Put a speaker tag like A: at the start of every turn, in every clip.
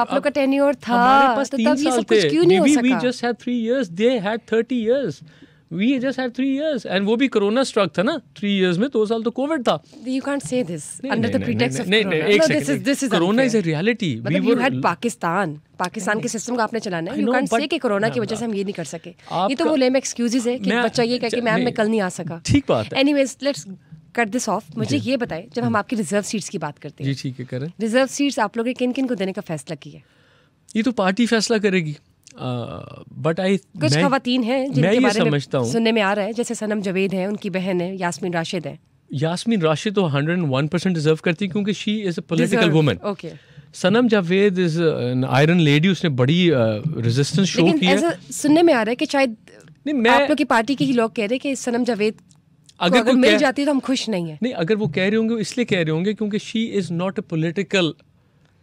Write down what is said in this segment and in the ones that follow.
A: आप लोग का टेन्योर था हमारे पास तो तीन we
B: just had three years and वो भी कोरोना स्ट्रक था ना थ्री इयर्स में दो तो साल तो कोविड था
A: यू से दिस अंडर द ऑफ नहीं एक second this is corona
B: is a reality we were had
A: Pakistan Pakistan के सिस्टम आपने चलाना है यू से कि कोरोना की वजह से हम ये नहीं कर सके ये तो वो लेम एक्सक्यूजेस है कि बच्चा ये कह मैम अच्छा, मैं कल नहीं आ सका ठीक बात anyways let's cut this off मुझे ये बताए जब हम हाँ। आपकी रिजर्व सीट्स की बात करते
B: हैं जी ठीक है करें
A: रिजर्व सीट्स आप लोगों ने किन किन को देने का फैसला
B: किया ये तो पार्टी फैसला करेगी बट आई कुछ खातन है जिनके बारे समझता में सुनने
A: में आ रहा है जैसे सनम जवेद है उनकी बहन है यासमीन राशिद है
B: यासमीन राशिद तो hundred and one percent deserve करती है क्योंकि she is a political woman okay Sanam Javed is an iron lady उसने बड़ी रेजिस्टेंस शो की है
A: सुनने में आ रहा है कि शायद नहीं मैं आप लोग की पार्टी के ही लोग कह रहे हैं कि सनम जावेद
B: अगर, तो अगर मिल जाती
A: है तो हम खुश नहीं है
B: नहीं अगर वो कह रहे होंगे इसलिए कह रहे होंगे क्योंकि she is not a political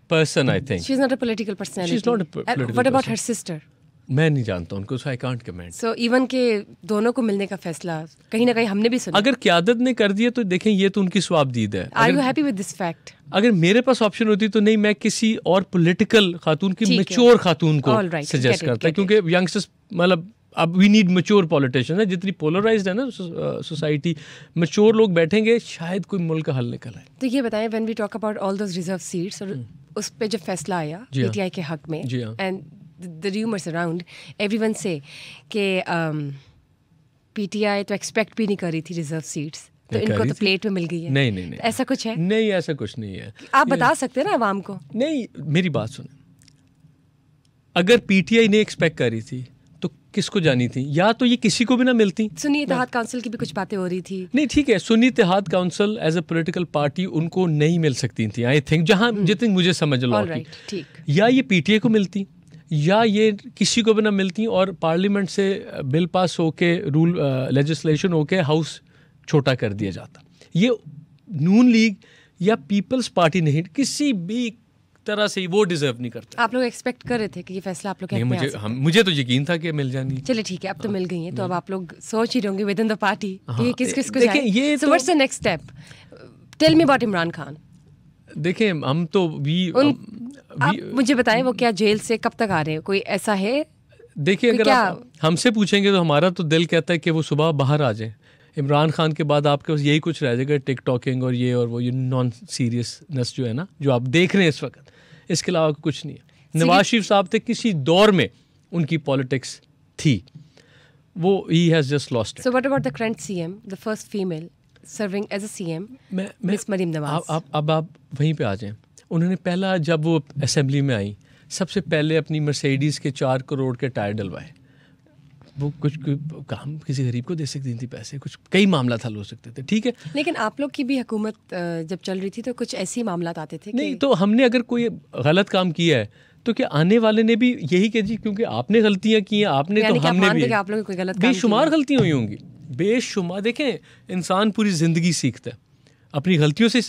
B: person I think she
A: is not a political person she is not what about her sister
B: मैं नहीं जानता उनको so I can't comment
A: so even के दोनों को मिलने का फैसला कहीं ना कहीं हमने भी सुना अगर
B: क्यादत ने कर दिया तो देखें ये तो उनकी स्वाबदीद है are you
A: happy with this fact
B: अगर मेरे पास ऑप्शन होती तो नहीं मैं किसी और पॉलिटिकल खातून की मैच्योर खातून को सजेस्ट करता क्योंकि यंगस्टर्स मतलब अब वी नीड मच्योर पॉलिटिशन है जितनी पोलराइज है ना सोसाइटी मच्योर uh, लोग बैठेंगे शायद कोई मुल्क का हल निकल आए
A: तो ये बताएं when we talk about all those reserve seats और हम्म। उस पे जब फैसला आया पीटीआई हाँ। के हक में and the rumours around everyone से कि पीटीआई um, तो एक्सपेक्ट भी नहीं कर रही थी रिजर्व सीट्स तो इनको तो प्लेट में मिल गई है नहीं
B: नहीं नहीं ऐसा कुछ है नहीं ऐसा कुछ नहीं है आप बता
A: सकते हैं ना आवाम को
B: नहीं मेरी बात सुने अगर पीटीआई ने एक्सपेक्ट करी थी किसको जानी थी या तो ये किसी को भी ना मिलती सुनी
A: इतिहाद काउंसिल की भी कुछ बातें हो रही थी
B: नहीं ठीक है Sunni Ittehad council as a political party उनको नहीं मिल सकती थी आई थिंक जहाँ हम्म। जितनी मुझे समझ लो right, या ये पीटीए को मिलती या ये किसी को भी ना मिलती और पार्लियामेंट से बिल पास होके रूल लेजिस्लेशन होके हाउस छोटा कर दिया जाता ये नून लीग या पीपल्स पार्टी नहीं किसी भी तरह से वो डिजर्व नहीं करते
A: आप लोग एक्सपेक्ट कर रहे थे कि ये फैसला आप लोग मुझे
B: हम मुझे तो यकीन था कि मिल जानी
A: चले ठीक है अब तो हाँ, मिल गई है तो अब आप लोग सोच ही रहोगे विद इन द पार्टी ये किस किस को ये what's the next step tell me about Imran Khan
B: देखें हम तो भी,
A: मुझे बताएं वो क्या जेल से कब तक आ रहे हैं कोई ऐसा है
B: देखिए अगर आप हमसे पूछेंगे तो हमारा तो दिल कहता है कि वो सुबह बाहर आ जाए इमरान खान के बाद आपके पास यही कुछ रह जाएगा टिक टॉकिंग और ये और वो ये नॉन सीरियसनेस जो है ना जो आप देख रहे हैं इस वक्त इसके अलावा कुछ नहीं है नवाज शरीफ साहब थे किसी दौर में उनकी पॉलिटिक्स थी वो he has just lost
A: so what about the current CM the first female serving as a CM
B: miss Maryam Nawaz आप अब आप वहीं पे आ जाएं उन्होंने पहला जब वो असेंबली में आई सबसे पहले अपनी मर्सिडीज़ के चार करोड़ के टायर डलवाए वो कुछ काम किसी गरीब को दे सकती थी पैसे कुछ कई मामला हल हो सकते थे ठीक है
A: लेकिन आप लोग की भी हुकूमत जब चल रही थी तो कुछ ऐसे मामला आते थे नहीं
B: तो हमने अगर कोई गलत काम किया है तो क्या आने वाले ने भी यही कह जी क्योंकि आपने गलतियां की हैं आपने तो हमने भी तो आप
A: लोगों कोई गलत बेशुमार
B: गलतियां हुई होंगी बेशुमार देखें इंसान पूरी ज़िंदगी सीखता है अपनी गलतियों से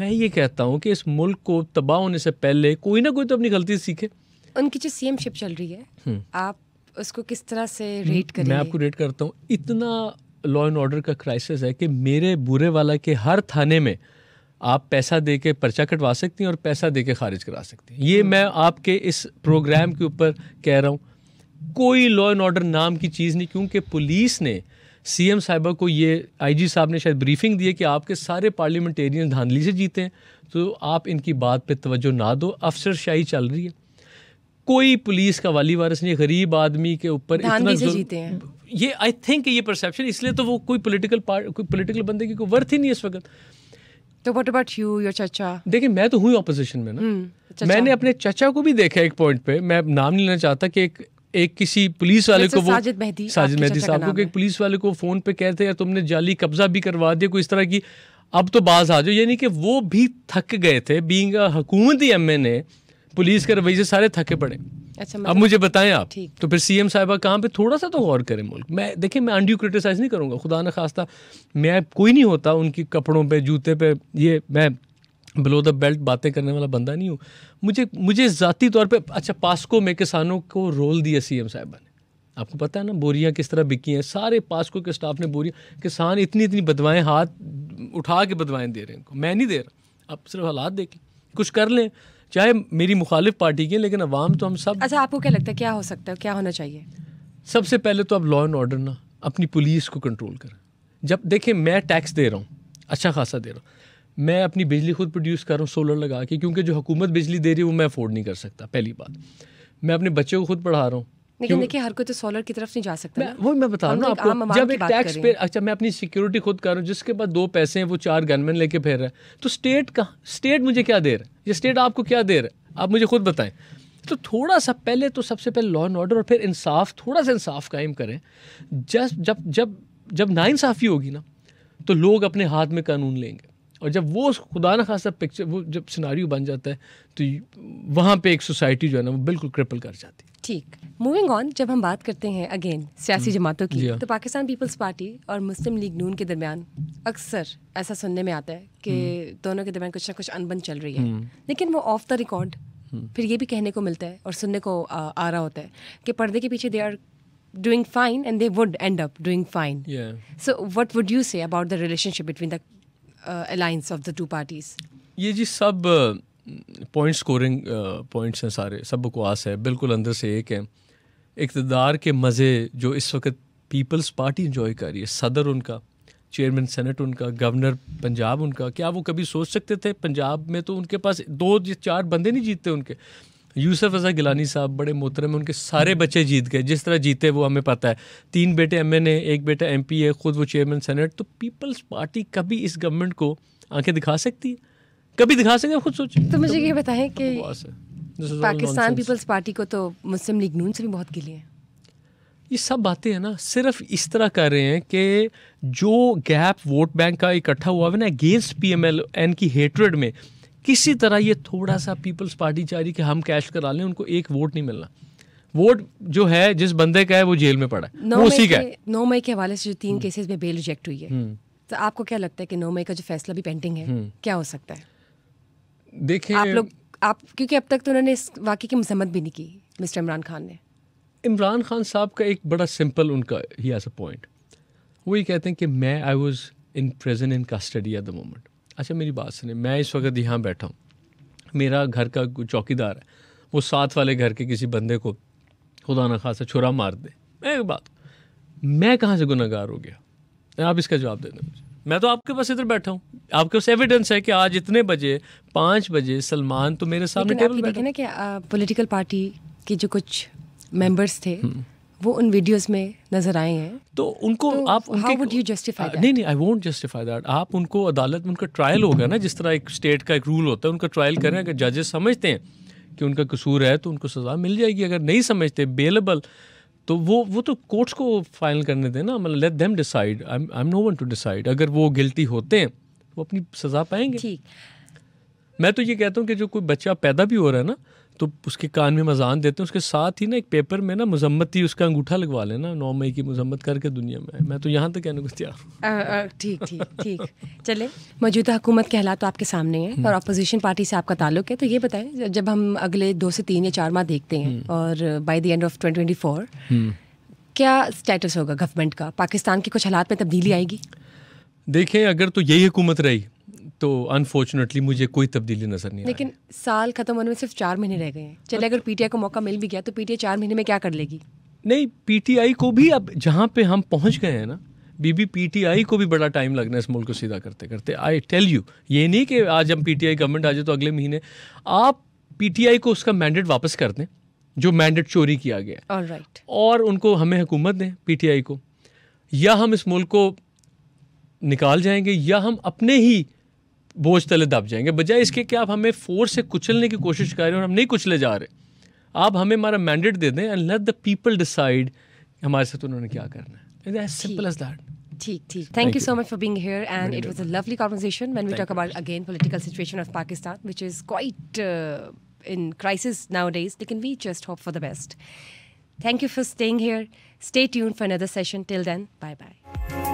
B: मैं ये कहता हूँ कि इस मुल्क को तबाह होने से पहले कोई ना कोई तो अपनी गलती सीखे
A: उनकी जो सीएमशिप चल रही है हम्म। आप उसको किस तरह से रेट करें मैं आपको
B: रेट करता हूँ इतना लॉ एंड ऑर्डर का क्राइसिस है कि मेरे बुरे वाला के हर थाने में आप पैसा दे के पर्चा कटवा सकती हैं और पैसा दे के खारिज करा सकती हैं ये हम्म। मैं आपके इस प्रोग्राम के ऊपर कह रहा हूँ कोई लॉ एंड ऑर्डर नाम की चीज़ नहीं क्योंकि पुलिस ने सीएम साहिबा को ये आईजी साहब ने शायद ब्रीफिंग दी है कि आपके सारे पार्लियामेंटेरियन धांधली से जीते हैं तो आप इनकी बात पे तवज्जो ना दो अफसरशाही चल रही है कोई पुलिस का वाली वारस नहीं गरीब आदमी के ऊपर ये आई थिंक ये परसेप्शन इसलिए तो वो कोई पोलिटिकल पार्ट कोई पोलिटिकल बंदे की कोई वर्थ ही नहीं इस वक्त
A: तो वट अबाउट यू योर चाचा
B: देखिए मैं तो हूँ अपोजिशन में ना
A: हम्म, मैंने
B: अपने चाचा को भी देखा एक पॉइंट पे मैं नाम नहीं लेना चाहता कि एक एक किसी पुलिस वाले अच्छा, को वो साजिद मेहदी साजिद मेहदी साहब को एक पुलिस वाले को फोन पे कहते हैं तुमने जाली कब्जा भी करवा दिया कोई इस तरह की अब तो बाज आ जाओ यानी कि वो भी थक गए थे बींग हुकूमती एम एन ए पुलिस के रवैये सारे थके पड़े अच्छा मतलब अब मुझे मतलब बताएं आप तो फिर सीएम साहबा कहाँ पे थोड़ा सा तो गौर करें मुल्क मैं देखिए मैं अंडियो क्रिटिसाइज नहीं करूँगा खुदा न खास्ता मैं कोई नहीं होता उनकी कपड़ों पे जूते पे ये मैं बिलो द बेल्ट बातें करने वाला बंदा नहीं हूँ मुझे मुझे ज़ाती तौर पे अच्छा पास्को में किसानों को रोल दिया सीएम साहबा ने आपको पता है ना बोरियाँ किस तरह बिकी हैं सारे पास्को के स्टाफ ने बोरियाँ किसान इतनी इतनी बदवाएँ हाथ उठा के बदवाएँ दे रहे हैं इनको मैं नहीं दे रहा आप सिर्फ हालात देखें कुछ कर लें चाहे मेरी मुखालिफ पार्टी की लेकिन अवाम तो हम सब
A: अच्छा आपको क्या लगता है क्या हो सकता है क्या होना चाहिए
B: सबसे पहले तो आप लॉ एंड ऑर्डर ना अपनी पुलिस को कंट्रोल करें जब देखें मैं टैक्स दे रहा हूँ अच्छा खासा दे रहा हूँ मैं अपनी बिजली खुद प्रोड्यूस कर रहा हूँ सोलर लगा के क्योंकि जो हुकूमत बिजली दे रही है वो मैं अफोर्ड नहीं कर सकता पहली बात मैं अपने बच्चों को खुद पढ़ा रहा हूँ लेकिन
A: देखिए हर कोई तो सोलर की तरफ नहीं जा सकता
B: वो मैं बता रहा हूँ आपको जब एक टैक्स पे अच्छा मैं अपनी सिक्योरिटी खुद कर रहा हूँ जिसके पास दो पैसे हैं वो चार गनमैन लेके फेर रहा है तो स्टेट का स्टेट मुझे क्या दे रहा है ये स्टेट आपको क्या दे रहा है आप मुझे खुद बताएं तो थोड़ा सा पहले तो सबसे पहले लॉ एंड ऑर्डर और फिर इंसाफ थोड़ा सा इंसाफ कायम करें जस्ट जब जब जब नाइंसाफ़ी होगी ना तो लोग अपने हाथ में कानून लेंगे और जब वो खुदा न खासा पिक्चर वो जब सिनारियो बन जाता है तो वहाँ पे एक सोसाइटी जो है ना वो बिल्कुल क्रिपल कर जाती
A: है ठीक मूविंग ऑन जब हम बात करते हैं अगेन सियासी hmm. जमातों की तो पाकिस्तान पीपल्स पार्टी और मुस्लिम लीग नून के दरमियान अक्सर ऐसा सुनने में आता है कि hmm. दोनों के दरमियान कुछ ना कुछ अनबन चल रही है hmm. लेकिन वो ऑफ द रिकॉर्ड फिर ये भी कहने को मिलता है और सुनने को आ, आ रहा होता है कि पर्दे के पीछे they are doing fine and they would end up doing fine so So would you say about the relationship between the alliance of the two parties
B: ये जी सब पॉइंट स्कोरिंग पॉइंट्स हैं सारे सब बकवास है बिल्कुल अंदर से एक है इकतदार के मज़े जो इस वक्त पीपल्स पार्टी इंजॉय कर रही है सदर उनका चेयरमैन सेनेट उनका गवर्नर पंजाब उनका क्या वो कभी सोच सकते थे पंजाब में तो उनके पास दो चार बंदे नहीं जीतते उनके यूसुफ अज़ा गिलानी साहब बड़े मोहतरम में उनके सारे बच्चे जीत गए जिस तरह जीते वो हमें पता है तीन बेटे एम एन ए एक बेटा एम पी है खुद वो चेयरमैन सेनेट तो पीपल्स पार्टी कभी इस गवर्नमेंट को आंखें दिखा सकती है कभी दिखा सकते खुद सोचे तो मुझे ये बताएं कि पाकिस्तान
A: पीपल्स पार्टी को तो मुस्लिम लीग नून से भी बहुत गिली है
B: ये सब बातें हैं ना सिर्फ इस तरह कर रहे हैं कि जो गैप वोट बैंक का इकट्ठा हुआ है ना against P M L N की हेटरेड में किसी तरह ये थोड़ा सा पीपल्स पार्टी चाह रही कि हम कैश करा लें उनको एक वोट नहीं मिलना वोट जो है जिस बंदे का है वो जेल में पड़ा है वो उसी का
A: नौ मई के हवाले से जो तीन केसेस हम्म। में बेल रिजेक्ट हुई है हम्म। तो आपको क्या लगता है कि नौ मई का जो फैसला भी पेंडिंग है हम्म। क्या हो सकता है देखिए आप लोग आप क्योंकि अब तक तो उन्होंने इस वाक्य की मजम्मत भी नहीं की मिस्टर इमरान खान ने
B: इमरान खान साहब का एक बड़ा सिंपल उनका ही एज अ पॉइंट वो ये कहते हैं कि मैं I was in present in custody at the moment अच्छा मेरी बात सुने मैं इस वक्त यहाँ बैठा हूँ मेरा घर का चौकीदार है वो साथ वाले घर के किसी बंदे को खुदा न खासा छुरा मार दे मैं एक बात मैं कहाँ से गुनागार हो गया आप इसका जवाब दे दें मुझे मैं तो आपके पास इधर बैठा हूँ आपके पास एविडेंस है कि आज इतने बजे पाँच बजे सलमान तो मेरे सामने टेबल बैठे ना
A: कि पॉलिटिकल पार्टी के जो कुछ मेंबर्स थे हुँ. हम्म। वो उन वीडियोस में नजर
B: आए हैं तो उनको तो आप उनके वुड यू जस्टिफाई नहीं नहीं आई वोंट जस्टिफाई दैट आप उनको अदालत में उनका ट्रायल होगा ना जिस तरह एक स्टेट का एक रूल होता है उनका ट्रायल करें अगर जजेस समझते हैं कि उनका कसूर है तो उनको सज़ा मिल जाएगी अगर नहीं समझते बेलेबल तो वो वो तो कोर्ट्स को फाइनल करने दें ना मतलब let them decide I I am no one to decide अगर वो गिल्टी होते हैं वो अपनी सज़ा पाएंगे ठीक मैं तो ये कहता हूँ कि जो कोई बच्चा पैदा भी हो रहा है ना तो उसके कान में मजान देते हैं उसके साथ ही ना एक पेपर में ना मजम्मत ही उसका अंगूठा लगवा लेना नौ मई की मजम्मत करके दुनिया में मैं तो यहाँ तक कहने को तैयार ठीक ठीक ठीक चले
A: मौजूदा हुकूमत के हालात तो आपके सामने है हम्म। और अपोजिशन पार्टी से आपका ताल्लुक है तो ये बताएं जब हम अगले दो से तीन या चार माह देखते हैं हम्म। और by the end of twenty twenty four क्या स्टेटस होगा गवर्नमेंट का पाकिस्तान के कुछ हालात में तब्दीली आएगी
B: देखें अगर तो यही हुकूमत रही तो अनफॉर्चुनेटली मुझे कोई तब्दीली नजर नहीं
A: लेकिन साल खत्म होने में सिर्फ चार महीने रह गए हैं चले अगर पीटीआई को मौका मिल भी गया तो पीटीआई चार महीने में क्या कर लेगी
B: नहीं पीटीआई को भी अब जहाँ पे हम पहुँच गए हैं ना बीबी पीटीआई को भी बड़ा टाइम लगना है इस मुल्क को सीधा करते करते आई टेल यू ये नहीं कि आज हम पीटीआई गवर्नमेंट आ जाए तो अगले महीने आप पीटीआई को उसका मैंडेट वापस कर दें जो मैंडेट चोरी किया गया right. और उनको हमें हुकूमत दें पीटीआई को या हम इस मुल्क को निकाल जाएंगे या हम अपने ही बोझ तले दब जाएंगे बजाय इसके कि आप हमें फोर्स से कुचलने की कोशिश कर रहे हैं और हम नहीं कुचले जा रहे आप हमें हमारा मैंडेट दे दें and let the people decide हमारे साथ उन्होंने क्या करना है सिंपल एज दैट ठीक ठीक thank you so
A: much for being here and it was a lovely conversation when we talk about again political situation of Pakistan which is quite in crisis nowadays लेकिन we just hope for the best thank you for staying here stay tune for another session till then bye bye